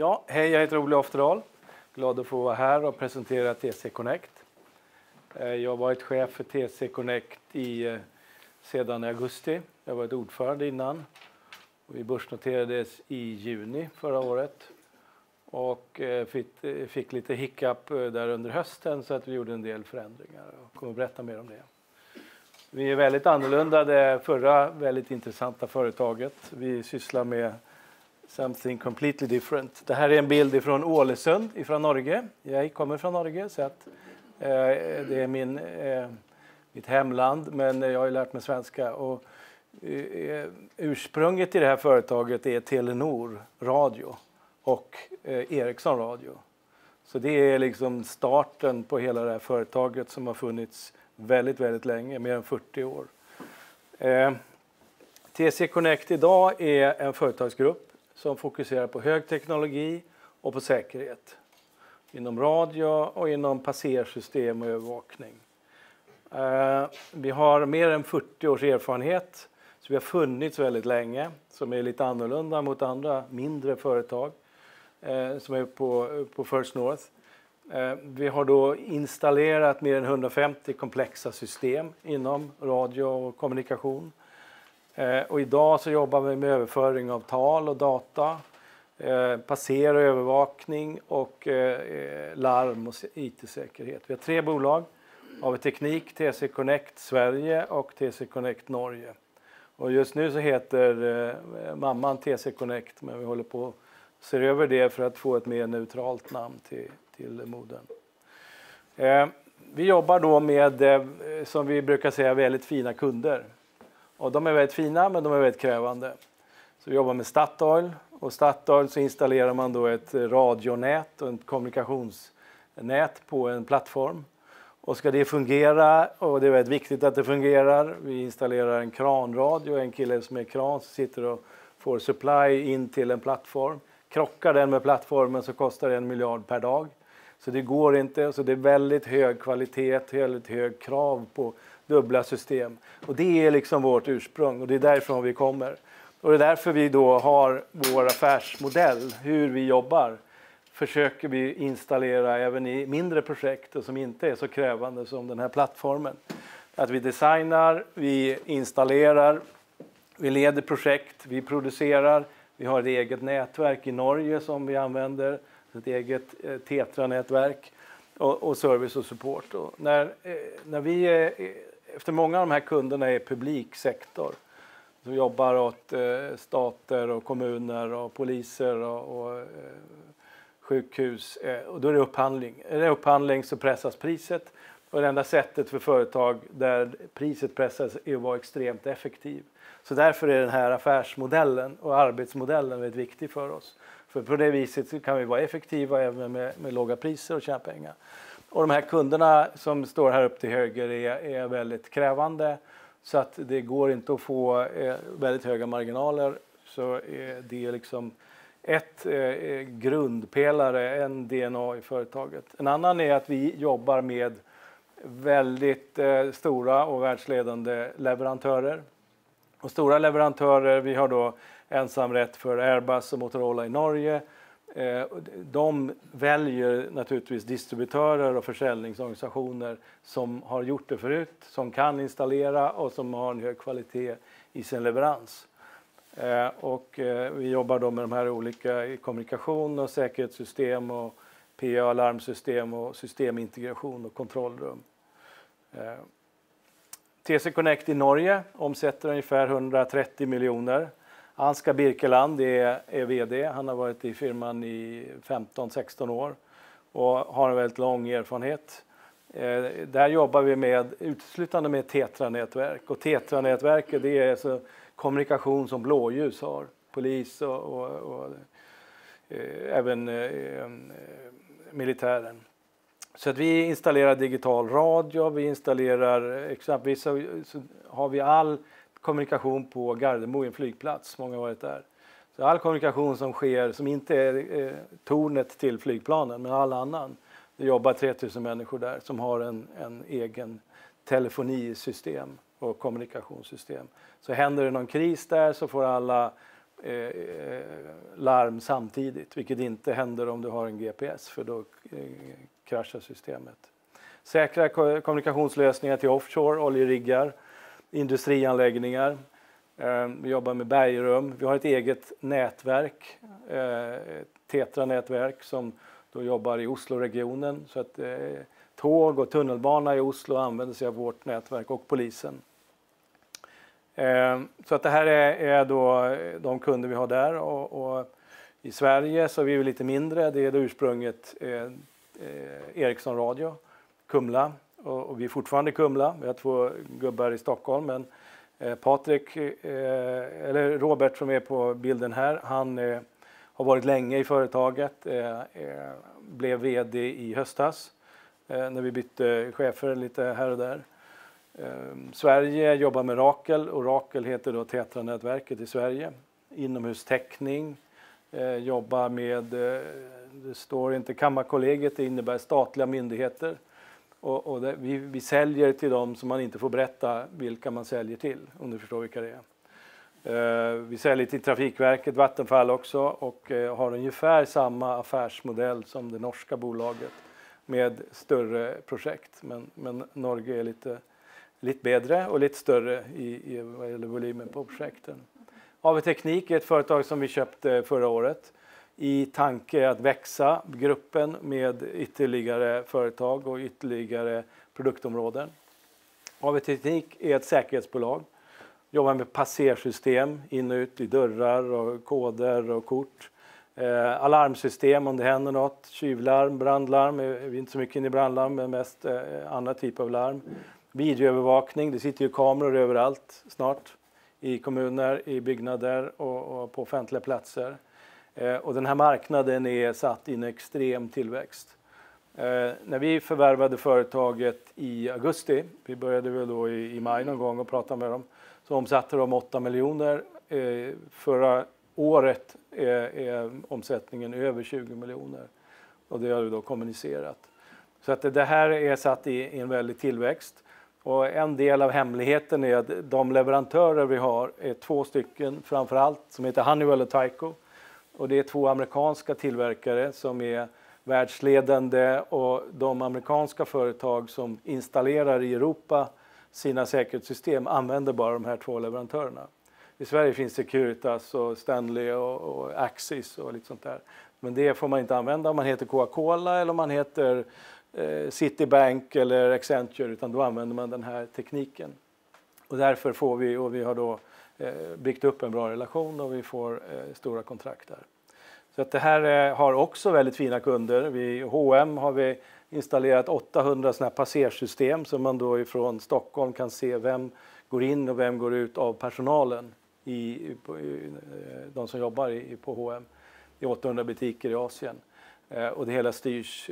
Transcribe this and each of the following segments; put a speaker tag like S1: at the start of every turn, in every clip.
S1: Ja, hej, jag heter Olle Ofterdal. Glad att få vara här och presentera TC Connect. Eh, jag har varit chef för TC Connect i, eh, sedan augusti. Jag har varit ordförande innan. Vi börsnoterades i juni förra året och eh, fick lite hiccup där under hösten så att vi gjorde en del förändringar. Jag kommer att berätta mer om det. Vi är väldigt annorlunda det förra väldigt intressanta företaget. Vi sysslar med Something completely different. Det här är en bild från Ålesund ifrån Norge. Jag kommer från Norge så att eh, det är min, eh, mitt hemland men jag har lärt mig svenska. Och, eh, ursprunget till det här företaget är Telenor Radio och eh, Ericsson Radio. Så det är liksom starten på hela det här företaget som har funnits väldigt, väldigt länge, mer än 40 år. Eh, TC Connect idag är en företagsgrupp som fokuserar på hög teknologi och på säkerhet inom radio och inom passersystem och övervakning. Eh, vi har mer än 40 års erfarenhet, så vi har funnits väldigt länge som är lite annorlunda mot andra mindre företag eh, som är på, på First North. Eh, vi har då installerat mer än 150 komplexa system inom radio och kommunikation. Eh, och idag så jobbar vi med överföring av tal och data, eh, passer och övervakning och eh, larm och IT-säkerhet. Vi har tre bolag, AV Teknik, TC Connect Sverige och TC Connect Norge. Och just nu så heter mamman TC Connect men vi håller på att se över det för att få ett mer neutralt namn till, till modern. Vi jobbar då med, som vi brukar säga, väldigt fina kunder. Och de är väldigt fina, men de är väldigt krävande. Så vi jobbar med Statoil och Statoil så installerar man då ett radionät och ett kommunikationsnät på en plattform. Och ska det fungera, och det är väldigt viktigt att det fungerar, vi installerar en kranradio, en kille som är kran som sitter och får supply in till en plattform. Krockar den med plattformen så kostar det en miljard per dag. Så det går inte, så det är väldigt hög kvalitet, väldigt hög krav på dubbla system. Och det är liksom vårt ursprung och det är därifrån vi kommer. Och det är därför vi då har vår affärsmodell, hur vi jobbar försöker vi installera även i mindre projekt som inte är så krävande som den här plattformen. Att vi designar, vi installerar, vi leder projekt, vi producerar, vi har ett eget nätverk i Norge som vi använder, ett eget eh, Tetra-nätverk och, och, service och support. Och när, eh, när vi eh, efter många av de här kunderna är publiksektor. Som jobbar åt eh, stater och kommuner och poliser och, och eh, sjukhus. Eh, och då är det upphandling. Är det upphandling så pressas priset. Och det enda sättet för företag där priset pressas är att vara extremt effektiv. Så därför är den här affärsmodellen och arbetsmodellen väldigt viktig för oss. För på det viset kan vi vara effektiva även med, med låga priser och tjäna pengar. Och de här kunderna som står här upp till höger är, är väldigt krävande så att det går inte att få eh, väldigt höga marginaler. Så eh, det är liksom ett eh, grundpelare, en DNA i företaget. En annan är att vi jobbar med väldigt eh, stora och världsledande leverantörer. Och stora leverantörer, vi har då ensamrätt för Airbus och Motorola i Norge. Eh, de väljer naturligtvis distributörer och försäljningsorganisationer som har gjort det förut, som kan installera och som har en hög kvalitet i sin leverans. Eh, och eh, vi jobbar då med de här olika kommunikation och säkerhetssystem och PA-alarmsystem och systemintegration och kontrollrum. TC Connect i Norge omsätter ungefär 130 miljoner Ansgar Birkeland är, är VD. Han har varit i firman i 15-16 år och har en väldigt lång erfarenhet. Eh, där jobbar vi med, uteslutande med TETRA-nätverk. Och TETRA-nätverket det är alltså kommunikation som blåljus har. Polis och, och, och eh, även eh, eh, militären. Så att vi installerar digital radio, vi installerar exempelvis så, har vi all kommunikation på Gardermo, flygplats. Många har varit där. Så all kommunikation som sker, som inte är eh, tornet till flygplanen, men all annan. Det jobbar 3000 människor där som har en, en egen telefonisystem och kommunikationssystem. Så händer det någon kris där så får alla eh, eh larm samtidigt, vilket inte händer om du har en GPS för då eh, kraschar systemet. Säkra kommunikationslösningar till offshore, oljeriggar, industrianläggningar. Eh, vi jobbar med bergrum. Vi har ett eget nätverk, eh, Tetra-nätverk, som då jobbar i Osloregionen. Så att eh, tåg och tunnelbana i Oslo använder sig av vårt nätverk och polisen. Så att det här är då de kunder vi har där. Och I Sverige så är vi lite mindre. Det är då ursprunget Ericsson Radio, Kumla och, och vi är fortfarande i Kumla. Vi har två gubbar i Stockholm. Men eh, Patrik, eh, eller Robert som är på bilden här, han eh, har varit länge i företaget. Blev VD i höstas när vi bytte chefer lite här och där. Sverige jobbar med Rakel. och Rakel heter då Tetra-nätverket i Sverige. Inomhustäckning, jobbar med, det står inte Kammarkollegiet, det innebär statliga myndigheter. Och, och det, vi, vi, säljer till dem som man inte får berätta vilka man säljer till, om du förstår vilka det är. Eh, vi säljer till Trafikverket, Vattenfall också och eh, har ungefär samma affärsmodell som det norska bolaget med större projekt. Men, men Norge är lite, lite bättre och lite större i, i vad gäller volymen på projekten. AV Teknik är ett företag som vi köpte förra året i tanke att växa gruppen med ytterligare företag och ytterligare produktområden. AV Teknik är ett säkerhetsbolag. Jobbar med passersystem in och ut i dörrar och koder och kort. Eh, alarmsystem om det händer något, kyvlarm, brandlarm, vi är inte så mycket inne i brandlarm men mest eh, annan typ av larm. Videoövervakning, det sitter ju kameror överallt snart i kommuner, i byggnader och, och på offentliga platser. Eh, och den här marknaden är satt i en extrem tillväxt. Eh, när vi förvärvade företaget i augusti, vi började väl då i maj någon gång och pratade med dem, så omsatte de 8 miljoner. Eh, förra året är omsättningen över 20 miljoner och det har vi då kommunicerat. Så att det här är satt i en väldig tillväxt. Och en del av hemligheten är att de leverantörer vi har är två stycken, framför allt som heter Honeywell och Tyco och det är två amerikanska tillverkare som är världsledande och de amerikanska företag som installerar i Europa sina säkerhetssystem använder bara de här två leverantörerna. I Sverige finns Securitas och Stanley och, och Axis och lite sånt där. Men det får man inte använda om man heter Coca-Cola eller om man heter eh, Citibank eller Accenture utan då använder man den här tekniken. Och därför får vi, och vi har då eh, byggt upp en bra relation och vi får eh, stora kontrakt där. Så att det här eh, har också väldigt fina kunder. Vi, H&M har vi installerat 800 sådana här passersystem som man då ifrån Stockholm kan se vem går in och vem går ut av personalen, i, de som jobbar på H&M i 800 butiker i Asien. Och det hela styrs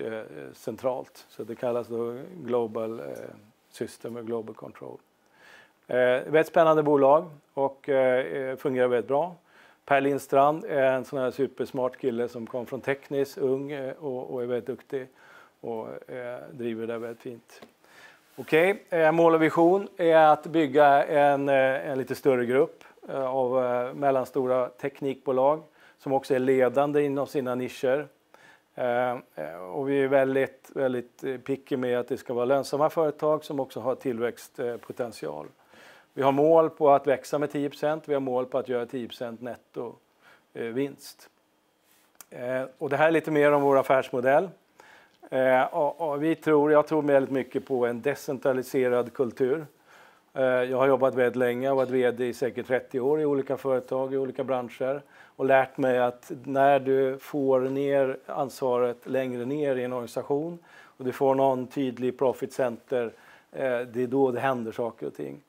S1: centralt, så det kallas då Global System och Global Control. Eh, det är ett spännande bolag och eh, eh, fungerar väldigt bra. Per Lindstrand är en sån här supersmart kille som kom från Teknis, ung och är väldigt duktig och driver det väldigt fint. Okej, okay. mål och vision är att bygga en, en lite större grupp av mellanstora teknikbolag som också är ledande inom sina nischer. Och vi är väldigt, väldigt picky med att det ska vara lönsamma företag som också har tillväxtpotential. Vi har mål på att växa med 10 vi har mål på att göra 10 nettovinst. Eh, eh, och det här är lite mer om vår affärsmodell. Eh, och, vi tror, jag tror väldigt mycket på en decentraliserad kultur. Eh, jag har jobbat väldigt länge varit vd i säkert 30 år i olika företag i olika branscher och lärt mig att när du får ner ansvaret längre ner i en organisation och du får någon tydlig profit center, det är då det händer saker och ting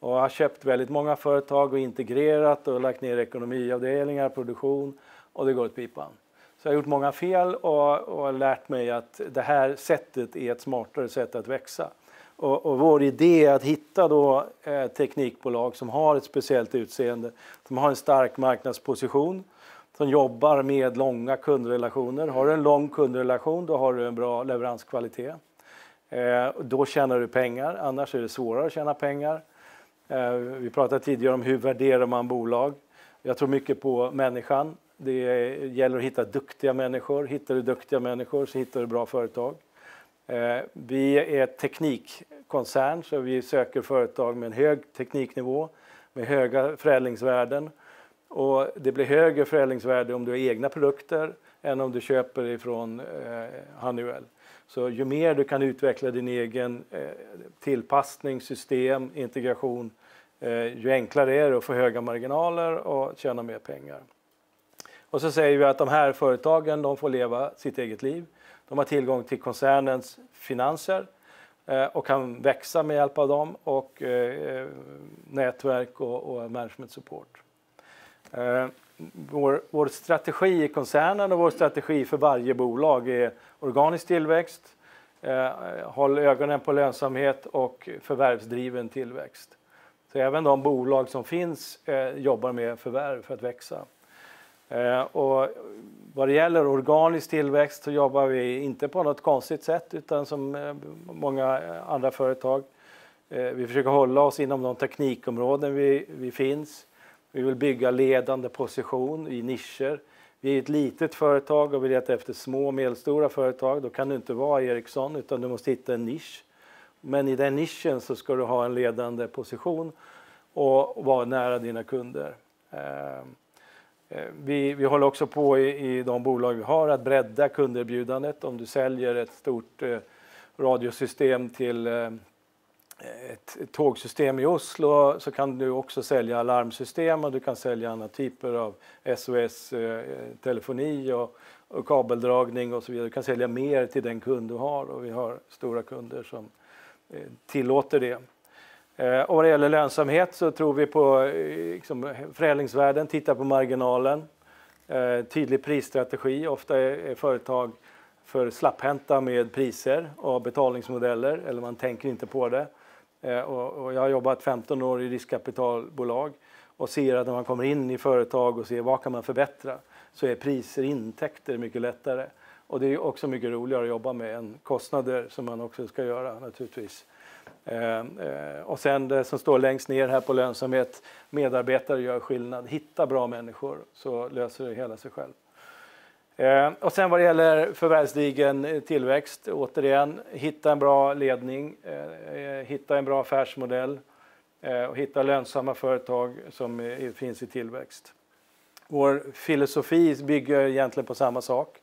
S1: och har köpt väldigt många företag och integrerat och lagt ner ekonomiavdelningar, produktion och det går åt pipan. Så jag har gjort många fel och, och lärt mig att det här sättet är ett smartare sätt att växa. Och, och vår idé är att hitta då, eh, teknikbolag som har ett speciellt utseende, som har en stark marknadsposition, som jobbar med långa kundrelationer. Har du en lång kundrelation då har du en bra leveranskvalitet. Eh, då tjänar du pengar, annars är det svårare att tjäna pengar. Eh, vi pratade tidigare om hur värderar man bolag. Jag tror mycket på människan. Det gäller att hitta duktiga människor. Hittar du duktiga människor så hittar du bra företag. Eh, vi är teknikkoncern så vi söker företag med en hög tekniknivå, med höga förädlingsvärden. Och det blir högre förädlingsvärde om du har egna produkter än om du köper ifrån eh, Honeywell. Så ju mer du kan utveckla din egen eh, tillpassning, system, integration, eh, ju enklare är det att få höga marginaler och tjäna mer pengar. Och så säger vi att de här företagen de får leva sitt eget liv. De har tillgång till koncernens finanser eh, och kan växa med hjälp av dem och nätverk och management support. Vår, vår, strategi i koncernen och vår strategi för varje bolag är organisk tillväxt, eh, håll ögonen på lönsamhet och förvärvsdriven tillväxt. Så även de bolag som finns eh, jobbar med förvärv för att växa. Eh, och vad det gäller organisk tillväxt så jobbar vi inte på något konstigt sätt utan som eh, många andra företag. Eh, vi försöker hålla oss inom de teknikområden vi, vi finns. Vi vill bygga ledande position i nischer. Vi är ett litet företag och vi letar efter små och medelstora företag. Då kan du inte vara Ericsson utan du måste hitta en nisch. Men i den nischen så ska du ha en ledande position och vara nära dina kunder. Ehm, eh, vi, vi håller också på i, i de bolag vi har att bredda kunderbjudandet. Om du säljer ett stort eh, radiosystem till eh, ett tågsystem i Oslo så kan du också sälja alarmsystem och du kan sälja andra typer av SOS-telefoni eh, och, och, kabeldragning och så vidare. Du kan sälja mer till den kund du har och vi har stora kunder som eh, tillåter det. Eh, och vad det gäller lönsamhet så tror vi på liksom, förädlingsvärden, titta på marginalen, tydlig prisstrategi. Ofta är företag för slapphänta med priser och betalningsmodeller eller man tänker inte på det. Eh, och, och jag har jobbat 15 år i riskkapitalbolag och ser att när man kommer in i företag och ser vad kan man förbättra så är priser intäkter mycket lättare. Och det är också mycket roligare att jobba med än kostnader som man också ska göra naturligtvis. Eh, eh, och sen det som står längst ner här på lönsamhet, medarbetare gör skillnad. Hitta bra människor så löser det hela sig själv. Eh, och sen vad det gäller förvärvsdigen eh, tillväxt, återigen, hitta en bra ledning, eh, hitta en bra affärsmodell och hitta lönsamma företag som finns i tillväxt. Vår filosofi bygger egentligen på samma sak,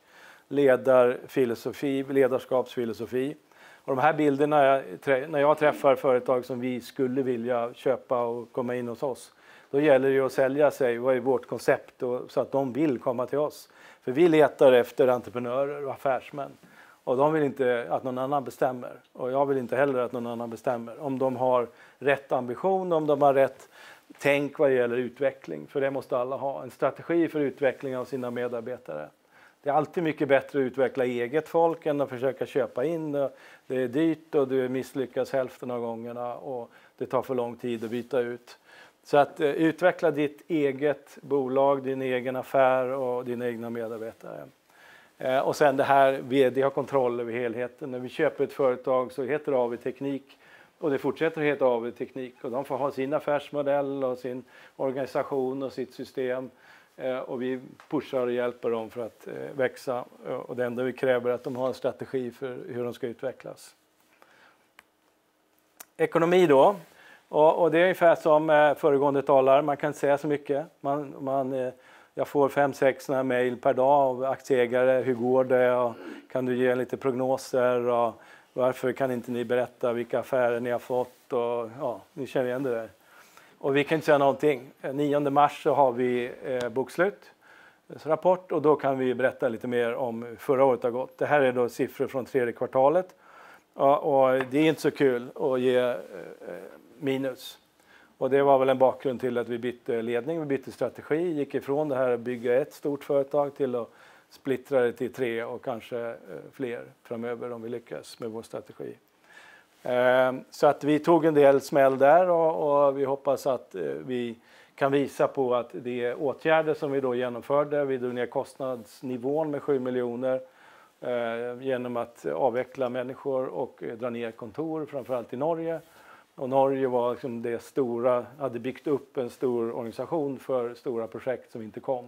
S1: ledarfilosofi, ledarskapsfilosofi. Och de här bilderna, när jag träffar företag som vi skulle vilja köpa och komma in hos oss, då gäller det att sälja sig, vad är vårt koncept, så att de vill komma till oss. För vi letar efter entreprenörer och affärsmän. Och de vill inte att någon annan bestämmer. Och jag vill inte heller att någon annan bestämmer. Om de har rätt ambition, om de har rätt tänk vad det gäller utveckling. För det måste alla ha. En strategi för utveckling av sina medarbetare. Det är alltid mycket bättre att utveckla eget folk än att försöka köpa in. Det är dyrt och du misslyckas hälften av gångerna och det tar för lång tid att byta ut. Så att eh, utveckla ditt eget bolag, din egen affär och dina egna medarbetare. Eh, och sen det här, vd har kontroll över helheten. När vi köper ett företag så heter det AV Teknik och det fortsätter att heta AV Teknik och de får ha sin affärsmodell och sin organisation och sitt system eh, och vi pushar och hjälper dem för att eh, växa eh, och det enda vi kräver är att de har en strategi för hur de ska utvecklas. Ekonomi då. Och, och det är ungefär som eh, föregående talare, man kan inte säga så mycket. Man, man, eh, jag får fem, sex sådana mejl per dag av aktieägare. Hur går det? Och kan du ge lite prognoser? Och varför kan inte ni berätta vilka affärer ni har fått? Och, ja, ni känner igen det där. Och vi kan inte säga någonting. 9 mars så har vi eh, bokslut eh, rapport och då kan vi berätta lite mer om hur förra året har gått. Det här är då siffror från tredje kvartalet och, det är inte så kul att ge eh, eh, minus. Och det var väl en bakgrund till att vi bytte ledning, vi bytte strategi, gick ifrån det här att bygga ett stort företag till att splittra det till tre och kanske eh, fler framöver om vi lyckas med vår strategi. Ehm, så att vi tog en del smäll där och, vi hoppas att eh, vi kan visa på att de åtgärder som vi då genomförde, vi drog ner kostnadsnivån med 7 miljoner eh, genom att avveckla människor och dra ner kontor, framförallt i Norge, och Norge var liksom det stora, hade byggt upp en stor organisation för stora projekt som inte kom.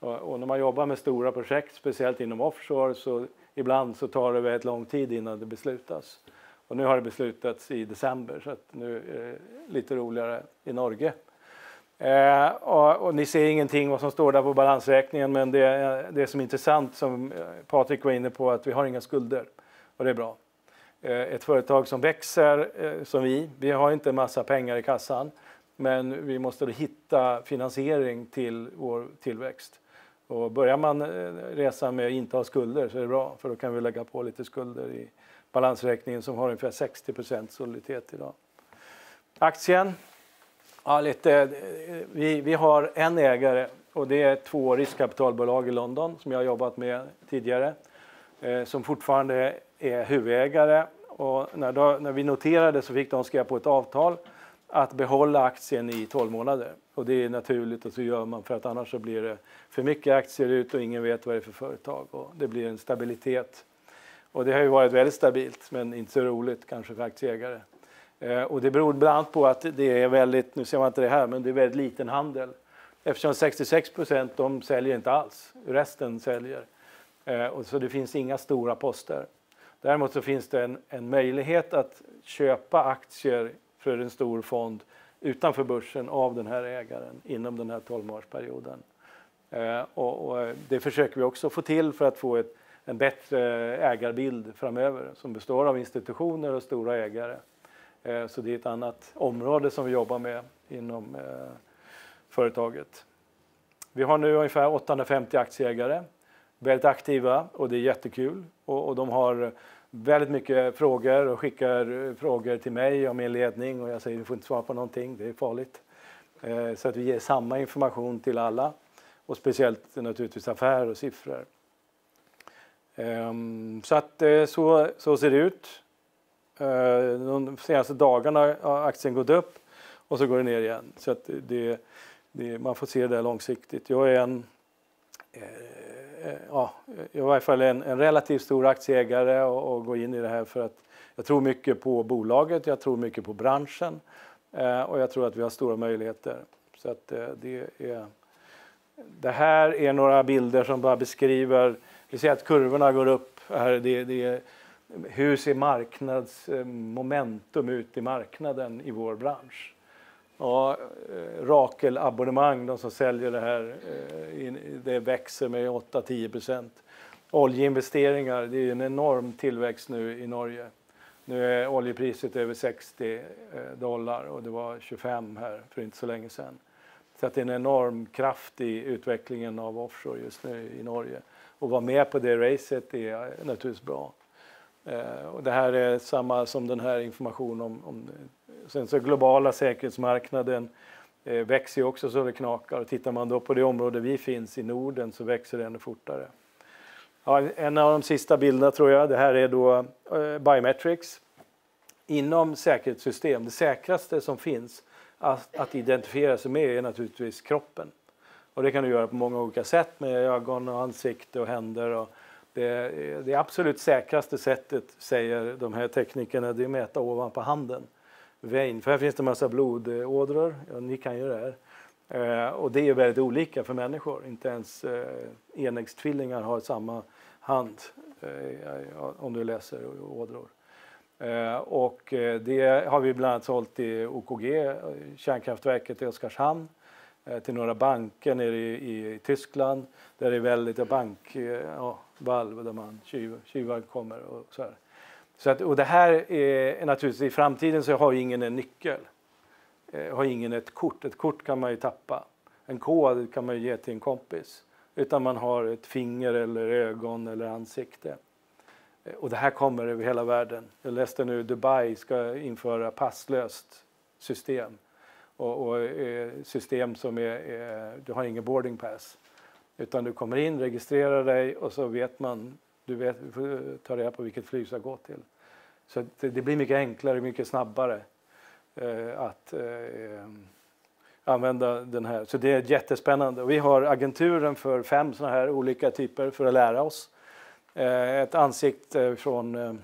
S1: Och, och när man jobbar med stora projekt, speciellt inom offshore, så ibland så tar det väldigt lång tid innan det beslutas. Och nu har det beslutats i december så att nu är det lite roligare i Norge. Eh, och, och, ni ser ingenting vad som står där på balansräkningen men det, det som är intressant som Patrik var inne på att vi har inga skulder och det är bra. Eh, ett företag som växer eh, som vi. Vi har inte en massa pengar i kassan men vi måste hitta finansiering till vår tillväxt. Och börjar man eh, resan med att inte ha skulder så är det bra för då kan vi lägga på lite skulder i balansräkningen som har ungefär 60 soliditet idag. Aktien. Ja, lite, vi, vi har en ägare och det är två riskkapitalbolag i London som jag har jobbat med tidigare. Eh, som fortfarande är huvudägare. Och när, då, när vi noterade så fick de skriva på ett avtal att behålla aktien i 12 månader. Och det är naturligt och så gör man för att annars så blir det för mycket aktier ut och ingen vet vad det är för företag och det blir en stabilitet. Och det har ju varit väldigt stabilt men inte så roligt kanske för aktieägare. Eh, och det beror bland annat på att det är väldigt, nu ser man inte det här, men det är väldigt liten handel. Eftersom 66 procent de säljer inte alls, resten säljer. Eh, och så det finns inga stora poster. Däremot så finns det en, en möjlighet att köpa aktier för en stor fond utanför börsen av den här ägaren inom den här 12-årsperioden. Eh, och, och, eh, det försöker vi också få till för att få ett, en bättre ägarbild framöver som består av institutioner och stora ägare. så det är ett annat område som vi jobbar med inom företaget. Vi har nu ungefär 850 aktieägare väldigt aktiva och det är jättekul. Och, och de har väldigt mycket frågor och skickar eh, frågor till mig och min ledning och jag säger du får inte svara på någonting, det är farligt. Eh, så att vi ger samma information till alla och speciellt naturligtvis affärer och siffror. Eh, så att eh, så, så ser det ut. Eh, de senaste dagarna har aktien gått upp och så går det ner igen. Så att det, det man får se det långsiktigt. Jag är en eh, Eh, ja, i varje fall en, en relativt stor aktieägare och, och, gå in i det här för att jag tror mycket på bolaget, jag tror mycket på branschen eh, och jag tror att vi har stora möjligheter. Så att eh, det är... Det här är några bilder som bara beskriver, vi ser att kurvorna går upp här, det, det, hur ser marknadsmomentum ut i marknaden i vår bransch? Ja, eh, Rakel abonnemang, de som säljer det här, eh, det växer med 8-10 procent. Oljeinvesteringar, det är en enorm tillväxt nu i Norge. Nu är oljepriset över 60 eh, dollar och det var 25 här för inte så länge sedan. Så att det är en enorm kraft i utvecklingen av offshore just nu i Norge. Och vara med på det racet är naturligtvis bra. Och det här är samma som den här informationen om, om Sen så globala säkerhetsmarknaden eh, växer ju också så det knakar. Och tittar man då på det område vi finns i Norden så växer det ännu fortare. Ja, en av de sista bilderna tror jag, det här är då eh, biometrics. Inom säkerhetssystem, det säkraste som finns att, att identifiera sig med är naturligtvis kroppen. Och det kan du göra på många olika sätt med ögon och ansikte och händer. Och det, det absolut säkraste sättet, säger de här teknikerna, det är att mäta ovanpå handen vein. För här finns det en massa blodådror, ja, ni kan ju det här. Eh, och det är väldigt olika för människor. Inte ens eh, enäggstvillingar har samma hand eh, om du läser ådror. och det har vi bland annat sålt i OKG, kärnkraftverket i Oskarshamn, till några banker nere i, i, Tyskland där det är väldigt bank, ja, där man tjuvar kommer och så här. Så att, och det här är naturligtvis, i framtiden så har ju ingen en nyckel. Eh, har ingen ett kort, ett kort kan man ju tappa. En kod kan man ju ge till en kompis. Utan man har ett finger eller ögon eller ansikte. Eh, och det här kommer över hela världen. Jag läste nu att Dubai ska införa passlöst system. Och, och eh, system som är, är, du har ingen boarding pass. Utan du kommer in, registrerar dig och så vet man du, vet, du får ta reda på vilket flyg du ska gå till. Så det, det blir mycket enklare, och mycket snabbare eh, att eh, använda den här. Så det är jättespännande. Och vi har agenturen för fem sådana här olika typer för att lära oss. Eh, ett ansikte från eh,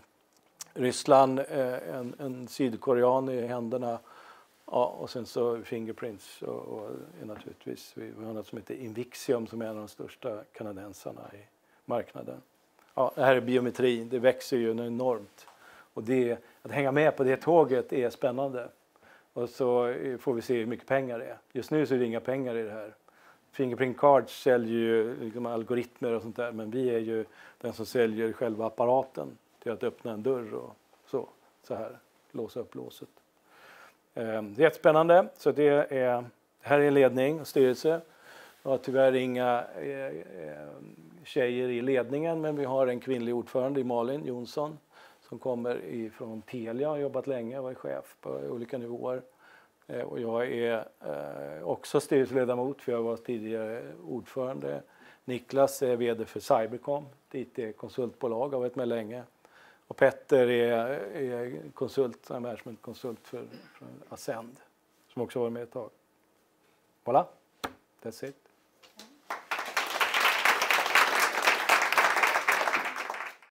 S1: Ryssland, eh, en, en, sydkorean i händerna ja, och sen så Fingerprints och, och naturligtvis, vi har något som heter Invixium som är en av de största kanadensarna i marknaden ja, det här är biometri, det växer ju enormt. Och det, att hänga med på det tåget är spännande. Och så får vi se hur mycket pengar det är. Just nu så är det inga pengar i det här. Fingerprint Cards säljer ju liksom algoritmer och sånt där men vi är ju den som säljer själva apparaten till att öppna en dörr och så, så här, låsa upp låset. Ehm, det är jättespännande. Så det, är, här är en ledning och styrelse. Jag har tyvärr inga eh, eh, tjejer i ledningen men vi har en kvinnlig ordförande i Malin Jonsson som kommer från Telia och har jobbat länge. och är chef på olika nivåer. Eh, och jag är eh, också styrelseledamot för jag var tidigare ordförande. Niklas är vd för Cybercom, ett IT-konsultbolag, har varit med länge. Och Petter är, är konsult, managementkonsult för, för Ascend som också varit med ett tag. Voilà, that's it.